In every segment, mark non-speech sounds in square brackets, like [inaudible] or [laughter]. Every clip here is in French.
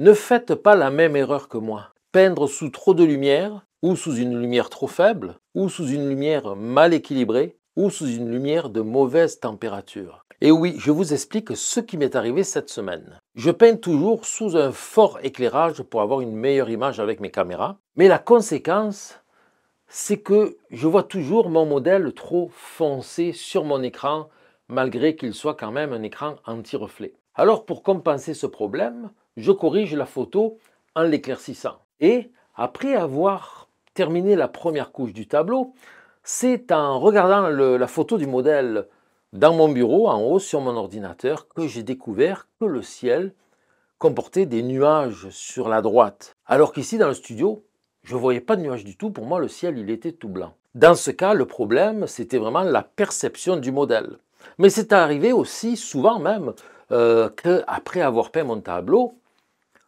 Ne faites pas la même erreur que moi. Peindre sous trop de lumière, ou sous une lumière trop faible, ou sous une lumière mal équilibrée, ou sous une lumière de mauvaise température. Et oui, je vous explique ce qui m'est arrivé cette semaine. Je peins toujours sous un fort éclairage pour avoir une meilleure image avec mes caméras, mais la conséquence, c'est que je vois toujours mon modèle trop foncé sur mon écran, malgré qu'il soit quand même un écran anti-reflet. Alors pour compenser ce problème, je corrige la photo en l'éclaircissant. Et après avoir terminé la première couche du tableau, c'est en regardant la photo du modèle dans mon bureau, en haut sur mon ordinateur, que j'ai découvert que le ciel comportait des nuages sur la droite. Alors qu'ici, dans le studio, je ne voyais pas de nuages du tout. Pour moi, le ciel, il était tout blanc. Dans ce cas, le problème, c'était vraiment la perception du modèle. Mais c'est arrivé aussi, souvent même, euh, qu'après avoir peint mon tableau,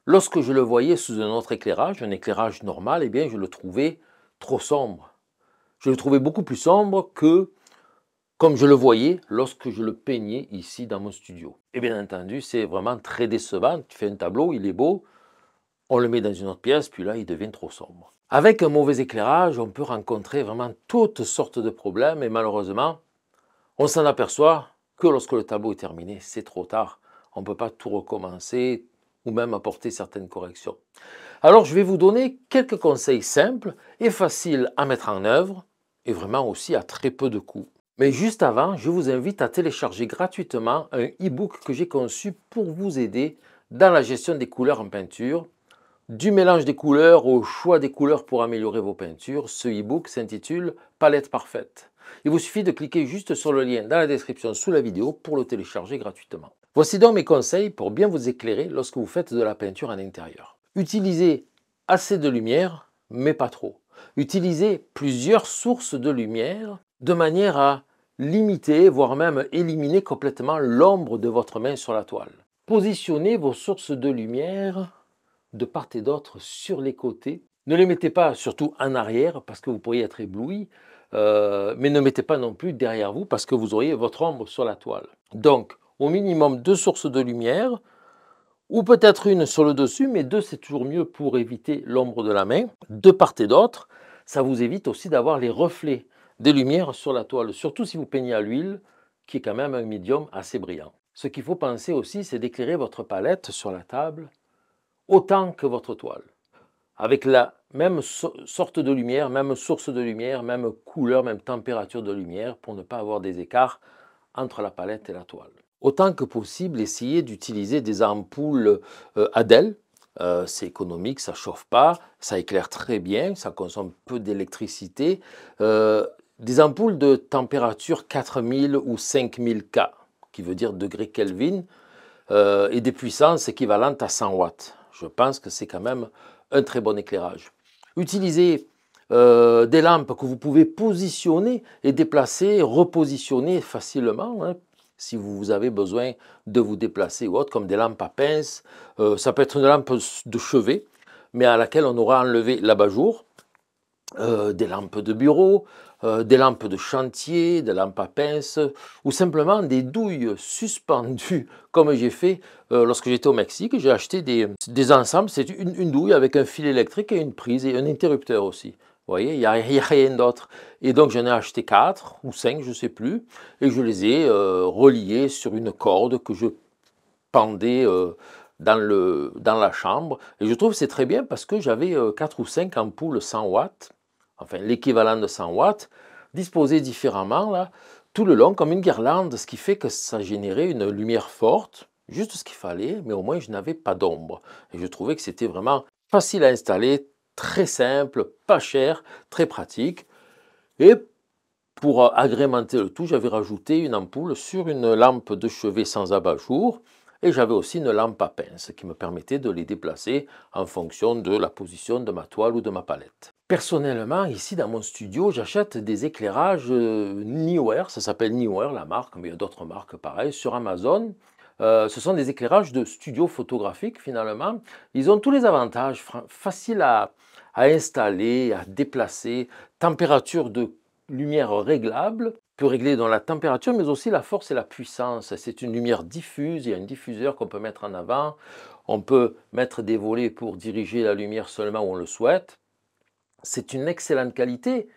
Lorsque je le voyais sous un autre éclairage, un éclairage normal, eh bien, je le trouvais trop sombre. Je le trouvais beaucoup plus sombre que comme je le voyais lorsque je le peignais ici dans mon studio. Et bien entendu, c'est vraiment très décevant. Tu fais un tableau, il est beau, on le met dans une autre pièce, puis là, il devient trop sombre. Avec un mauvais éclairage, on peut rencontrer vraiment toutes sortes de problèmes et malheureusement, on s'en aperçoit que lorsque le tableau est terminé, c'est trop tard. On ne peut pas tout recommencer, ou même apporter certaines corrections. Alors je vais vous donner quelques conseils simples et faciles à mettre en œuvre et vraiment aussi à très peu de coûts. Mais juste avant, je vous invite à télécharger gratuitement un e-book que j'ai conçu pour vous aider dans la gestion des couleurs en peinture. Du mélange des couleurs au choix des couleurs pour améliorer vos peintures, ce e-book s'intitule Palette parfaite. Il vous suffit de cliquer juste sur le lien dans la description sous la vidéo pour le télécharger gratuitement. Voici donc mes conseils pour bien vous éclairer lorsque vous faites de la peinture à l'intérieur. Utilisez assez de lumière, mais pas trop. Utilisez plusieurs sources de lumière de manière à limiter, voire même éliminer complètement l'ombre de votre main sur la toile. Positionnez vos sources de lumière de part et d'autre sur les côtés. Ne les mettez pas surtout en arrière parce que vous pourriez être ébloui. Euh, mais ne mettez pas non plus derrière vous parce que vous auriez votre ombre sur la toile. Donc, au minimum deux sources de lumière, ou peut-être une sur le dessus, mais deux c'est toujours mieux pour éviter l'ombre de la main, de part et d'autre. Ça vous évite aussi d'avoir les reflets des lumières sur la toile, surtout si vous peignez à l'huile, qui est quand même un médium assez brillant. Ce qu'il faut penser aussi, c'est d'éclairer votre palette sur la table autant que votre toile avec la même sorte de lumière, même source de lumière, même couleur, même température de lumière pour ne pas avoir des écarts entre la palette et la toile. Autant que possible, essayez d'utiliser des ampoules euh, Adel. Adèle. Euh, c'est économique, ça chauffe pas, ça éclaire très bien, ça consomme peu d'électricité. Euh, des ampoules de température 4000 ou 5000 K, qui veut dire degrés Kelvin, et des puissances équivalentes à 100 watts. Je pense que c'est quand même un très bon éclairage. Utilisez euh, des lampes que vous pouvez positionner et déplacer, repositionner facilement. Hein, si vous avez besoin de vous déplacer ou autre, comme des lampes à pince. Euh, ça peut être une lampe de chevet, mais à laquelle on aura enlevé l'abat-jour. Euh, des lampes de bureau, euh, des lampes de chantier, des lampes à pince, ou simplement des douilles suspendues, [laughs] comme j'ai fait euh, lorsque j'étais au Mexique. J'ai acheté des, des ensembles, c'est une, douille avec un fil électrique et une prise et un interrupteur aussi. Vous voyez, il n'y [laughs] a, rien d'autre. Et donc j'en ai acheté 4 ou 5, je ne sais plus, et je les ai reliés sur une corde que je pendais dans, le, dans la chambre. Et je trouve que c'est très bien parce que j'avais 4 ou 5 ampoules 100 watts enfin l'équivalent de 100 watts, disposés différemment là, tout le long comme une guirlande, ce qui fait que ça générait une lumière forte, juste ce qu'il fallait, mais au moins je n'avais pas d'ombre. Et je trouvais que c'était vraiment facile à installer, très simple, pas cher, très pratique. Et pour agrémenter le tout, j'avais rajouté une ampoule sur une lampe de chevet sans abat-jour et j'avais aussi une lampe à pince qui me permettait de les déplacer en fonction de la position de ma toile ou de ma palette. Personnellement, ici dans mon studio, j'achète des éclairages euh, ça s'appelle Neewer la marque, mais il y a d'autres marques pareilles, sur Amazon. Euh, ce sont des éclairages de studio photographique finalement. Ils ont tous les avantages, faciles à, installer, à déplacer, température de lumière réglable, peut régler dans la température, mais aussi la force et la puissance. C'est une lumière diffuse, il y a un diffuseur qu'on peut mettre en avant, on peut mettre des volets pour diriger la lumière seulement où on le souhaite c'est une excellente qualité,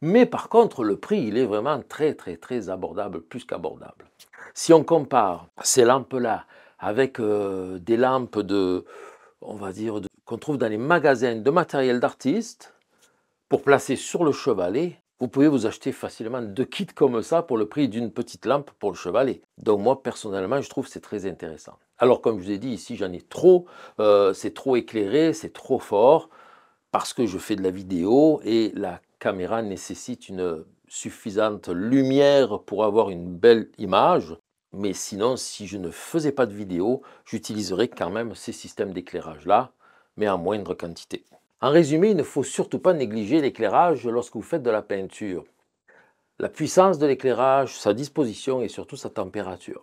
mais par contre, le prix, il est vraiment très, très, très abordable, plus qu'abordable. Si on compare ces lampes-là avec euh, des lampes de, on va dire, qu'on trouve dans les magasins de matériel d'artistes, pour placer sur le chevalet, vous pouvez vous acheter facilement deux kits comme ça pour le prix d'une petite lampe pour le chevalet. Donc moi, personnellement, je trouve que c'est très intéressant. Alors, comme je vous ai dit, ici, j'en ai trop. Euh, c'est trop éclairé, c'est trop fort parce que je fais de la vidéo et la caméra nécessite une suffisante lumière pour avoir une belle image. Mais sinon, si je ne faisais pas de vidéo, j'utiliserais quand même ces systèmes d'éclairage-là, mais en moindre quantité. En résumé, il ne faut surtout pas négliger l'éclairage lorsque vous faites de la peinture. La puissance de l'éclairage, sa disposition et surtout sa température.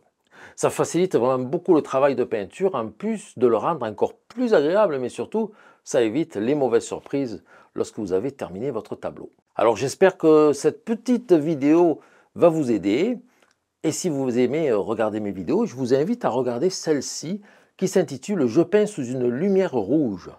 Ça facilite vraiment beaucoup le travail de peinture, en plus de le rendre encore plus agréable, mais surtout, ça évite les mauvaises surprises lorsque vous avez terminé votre tableau. Alors j'espère que cette petite vidéo va vous aider. Et si vous aimez euh, regarder mes vidéos, je vous invite à regarder celle-ci qui s'intitule Je peins sous une lumière rouge.